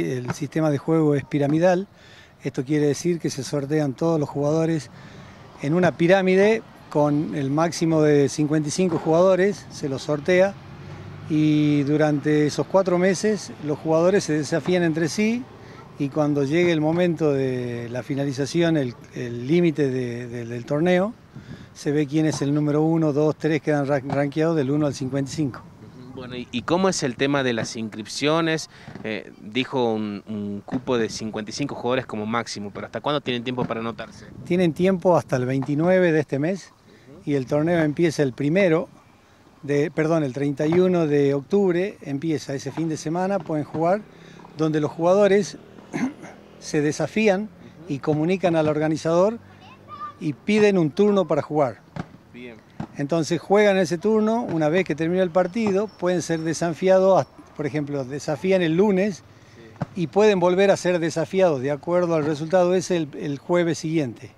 el sistema de juego es piramidal. Esto quiere decir que se sortean todos los jugadores en una pirámide con el máximo de 55 jugadores, se los sortea y durante esos cuatro meses los jugadores se desafían entre sí y cuando llegue el momento de la finalización, el límite del torneo, se ve quién es el número 1, 2, 3, quedan ranqueados del 1 al 55. Bueno, ¿y cómo es el tema de las inscripciones? Eh, dijo un, cupo de 55 jugadores como máximo, pero ¿hasta cuándo tienen tiempo para anotarse? Tienen tiempo hasta el 29 de este mes y el torneo empieza el primero, de, perdón, el 31 de octubre, empieza ese fin de semana, pueden jugar, donde los jugadores se desafían y comunican al organizador y piden un turno para jugar. Bien. Entonces juegan ese turno, una vez que termina el partido, pueden ser desafiados, por ejemplo, desafían el lunes y pueden volver a ser desafiados de acuerdo al resultado ese el, el jueves siguiente.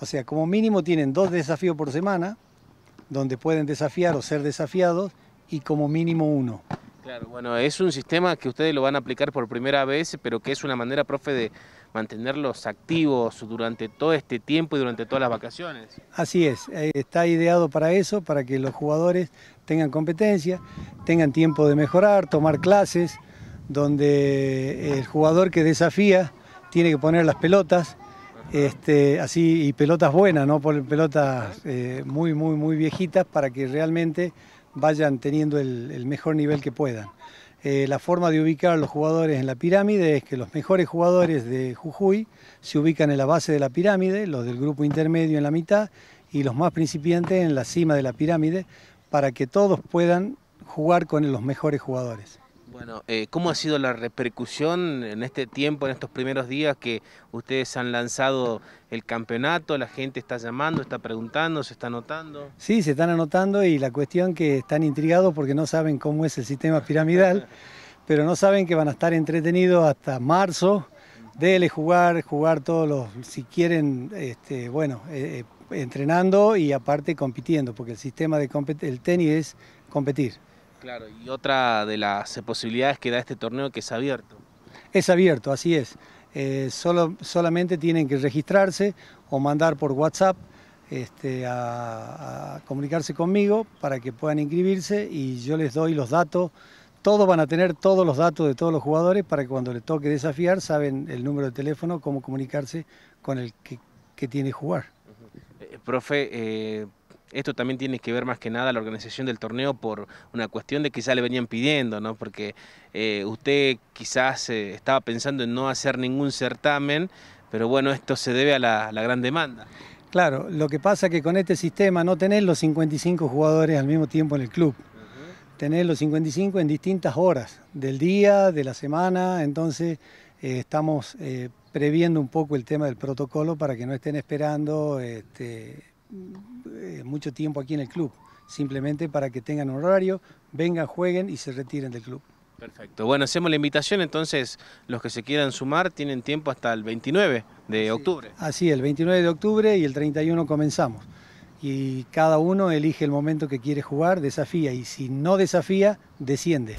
O sea, como mínimo tienen dos desafíos por semana, donde pueden desafiar o ser desafiados, y como mínimo uno. Claro, bueno, es un sistema que ustedes lo van a aplicar por primera vez, pero que es una manera, profe, de, mantenerlos activos durante todo este tiempo y durante todas las vacaciones. Así es, eh, está ideado para eso, para que los jugadores tengan competencia, tengan tiempo de mejorar, tomar clases, donde el jugador que desafía tiene que poner las pelotas, este, así y pelotas buenas, no pelotas eh, muy, muy, muy viejitas para que realmente vayan teniendo el mejor nivel que puedan. Eh, la forma de ubicar a los jugadores en la pirámide es que los mejores jugadores de Jujuy se ubican en la base de la pirámide, los del grupo intermedio en la mitad y los más principiantes en la cima de la pirámide para que todos puedan jugar con los mejores jugadores. Bueno, eh, ¿cómo ha sido la repercusión en este tiempo, en estos primeros días que ustedes han lanzado el campeonato? La gente está llamando, está preguntando, se está anotando. Sí, se están anotando y la cuestión que están intrigados porque no saben cómo es el sistema piramidal, pero no saben que van a estar entretenidos hasta marzo. Dele jugar, jugar todos los, si quieren, este, bueno, eh, eh, entrenando y aparte compitiendo, porque el sistema de el tenis es competir. Claro, y otra de las eh, posibilidades que da este torneo que es abierto. Es abierto, así es. Eh, solo, solamente tienen que registrarse o mandar por WhatsApp este, a, comunicarse conmigo para que puedan inscribirse y yo les doy los datos. Todos van a tener todos los datos de todos los jugadores para que cuando les toque desafiar saben el número de teléfono, cómo comunicarse con el que, tiene que jugar. Eh, profe, esto también tiene que ver más que nada la organización del torneo por una cuestión de que ya le venían pidiendo, ¿no? Porque eh, usted quizás eh, estaba pensando en no hacer ningún certamen, pero bueno, esto se debe a la, gran demanda. Claro, lo que pasa es que con este sistema no tenés los 55 jugadores al mismo tiempo en el club. Tenés los 55 en distintas horas del día, de la semana, entonces eh, estamos previendo un poco el tema del protocolo para que no estén esperando este, eh, mucho tiempo aquí en el club, simplemente para que tengan un horario, vengan, jueguen y se retiren del club. Perfecto. Bueno, hacemos la invitación entonces, los que se quieran sumar tienen tiempo hasta el 29 de octubre. Así, el 29 de octubre y el 31 comenzamos. Y cada uno elige el momento que quiere jugar, desafía y si no desafía, desciende.